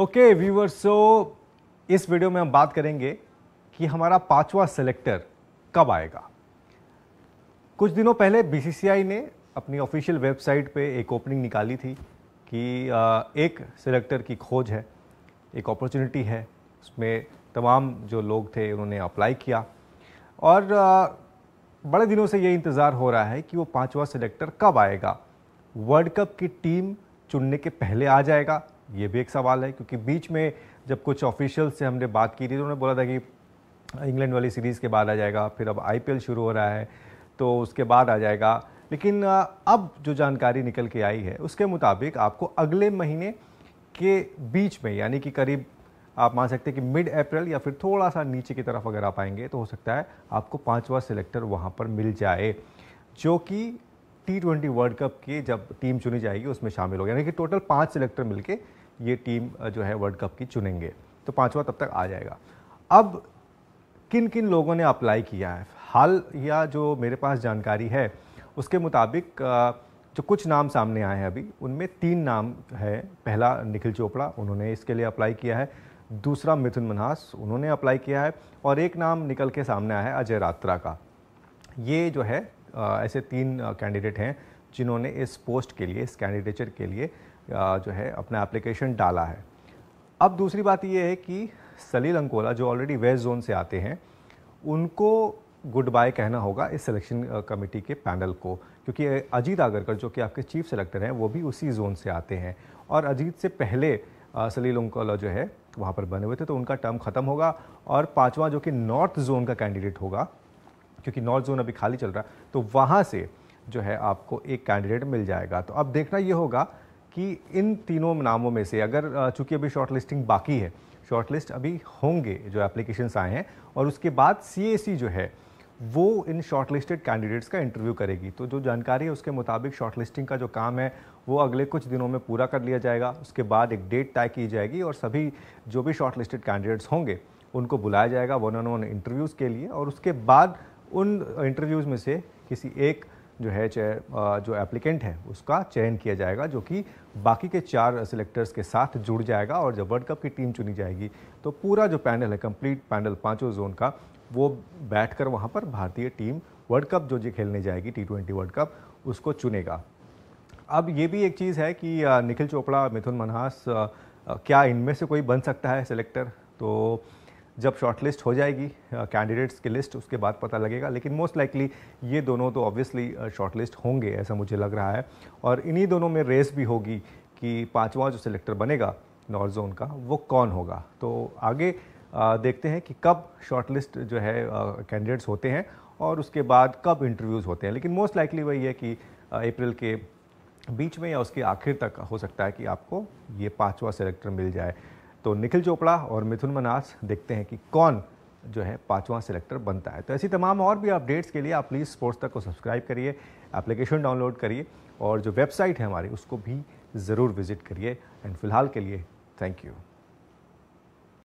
okay viewer सो इस video में हम बात करेंगे कि हमारा पांचवा सिलेक्टर कब आएगा कुछ दिनों पहले बीसीसीआई ने अपनी ऑफिशियल वेबसाइट पे एक ओपनिंग निकाली थी कि एक सिलेक्टर की खोज है एक अपॉर्चुनिटी है उसमें तमाम जो लोग थे उन्होंने अप्लाई किया और बड़े दिनों से ये इंतज़ार हो रहा है कि वो पांचवा सिलेक्टर कब आएगा वर्ल्ड कप की टीम चुनने के पहले आ जाएगा ये भी एक सवाल है क्योंकि बीच में जब कुछ ऑफिशियल से हमने बात की थी तो उन्होंने बोला था कि इंग्लैंड वाली सीरीज़ के बाद आ जाएगा फिर अब आईपीएल शुरू हो रहा है तो उसके बाद आ जाएगा लेकिन अब जो जानकारी निकल के आई है उसके मुताबिक आपको अगले महीने के बीच में यानी कि करीब आप मान सकते हैं कि मिड अप्रैल या फिर थोड़ा सा नीचे की तरफ अगर आप आएंगे तो हो सकता है आपको पांचवा सिलेक्टर वहां पर मिल जाए जो कि टी ट्वेंटी वर्ल्ड कप की जब टीम चुनी जाएगी उसमें शामिल हो यानी कि टोटल पाँच सिलेक्टर मिलके ये टीम जो है वर्ल्ड कप की चुनेंगे तो पाँचवा तब तक आ जाएगा अब किन किन लोगों ने अप्लाई किया है हाल या जो मेरे पास जानकारी है उसके मुताबिक जो कुछ नाम सामने आए हैं अभी उनमें तीन नाम है पहला निखिल चोपड़ा उन्होंने इसके लिए अप्लाई किया है दूसरा मिथुन मन्हास उन्होंने अप्लाई किया है और एक नाम निकल के सामने आया है अजय रात्रा का ये जो है ऐसे तीन कैंडिडेट हैं जिन्होंने इस पोस्ट के लिए इस कैंडिडेचर के लिए जो है अपना एप्लीकेशन डाला है अब दूसरी बात ये है कि सलील अंकोला जो ऑलरेडी वेस्ट जोन से आते हैं उनको गुड बाय कहना होगा इस सिलेक्शन कमेटी के पैनल को क्योंकि अजीत आगरकर जो कि आपके चीफ सेलेक्टर हैं वो भी उसी जोन से आते हैं और अजीत से पहले सलील अंकोला जो है वहाँ पर बने हुए थे तो उनका टर्म ख़त्म होगा और पाँचवा जो कि नॉर्थ जोन का कैंडिडेट होगा क्योंकि नॉर्थ जोन अभी खाली चल रहा है तो वहाँ से जो है आपको एक कैंडिडेट मिल जाएगा तो अब देखना ये होगा कि इन तीनों नामों में से अगर चूंकि अभी शॉर्ट लिस्टिंग बाकी है शॉर्ट लिस्ट अभी होंगे जो एप्लीकेशन आए हैं और उसके बाद सी जो है वो इन शॉर्ट लिस्टेड कैंडिडेट्स का इंटरव्यू करेगी तो जो जानकारी है उसके मुताबिक शॉर्ट लिस्टिंग का जो काम है वो अगले कुछ दिनों में पूरा कर लिया जाएगा उसके बाद एक डेट तय की जाएगी और सभी जो भी शॉर्ट लिस्टेड कैंडिडेट्स होंगे उनको बुलाया जाएगा वन ऑन वन इंटरव्यूज़ के लिए और उसके बाद उन इंटरव्यूज़ में से किसी एक जो है जो एप्लीकेंट है उसका चयन किया जाएगा जो कि बाकी के चार सिलेक्टर्स के साथ जुड़ जाएगा और जब वर्ल्ड कप की टीम चुनी जाएगी तो पूरा जो पैनल है कंप्लीट पैनल पाँचों जोन का वो बैठकर वहाँ पर भारतीय टीम वर्ल्ड कप जो जी खेलने जाएगी टी ट्वेंटी वर्ल्ड कप उसको चुनेगा अब ये भी एक चीज़ है कि निखिल चोपड़ा मिथुन मनहास क्या इनमें से कोई बन सकता है सेलेक्टर तो जब शॉर्टलिस्ट हो जाएगी कैंडिडेट्स की लिस्ट उसके बाद पता लगेगा लेकिन मोस्ट लाइकली ये दोनों तो ऑब्वियसली शॉर्टलिस्ट होंगे ऐसा मुझे लग रहा है और इन्हीं दोनों में रेस भी होगी कि पाँचवा जो सिलेक्टर बनेगा नॉर्थ जोन का वो कौन होगा तो आगे आ, देखते हैं कि कब शॉर्टलिस्ट जो है कैंडिडेट्स होते हैं और उसके बाद कब इंटरव्यूज़ होते हैं लेकिन मोस्ट लाइकली वही है कि अप्रैल के बीच में या उसके आखिर तक हो सकता है कि आपको ये पाँचवा सिलेक्टर मिल जाए तो निखिल चोपड़ा और मिथुन मनास देखते हैं कि कौन जो है पाँचवा सिलेक्टर बनता है तो ऐसी तमाम और भी अपडेट्स के लिए आप प्लीज़ स्पोर्ट्स तक को सब्सक्राइब करिए एप्लीकेशन डाउनलोड करिए और जो वेबसाइट है हमारी उसको भी ज़रूर विज़िट करिए एंड फिलहाल के लिए थैंक यू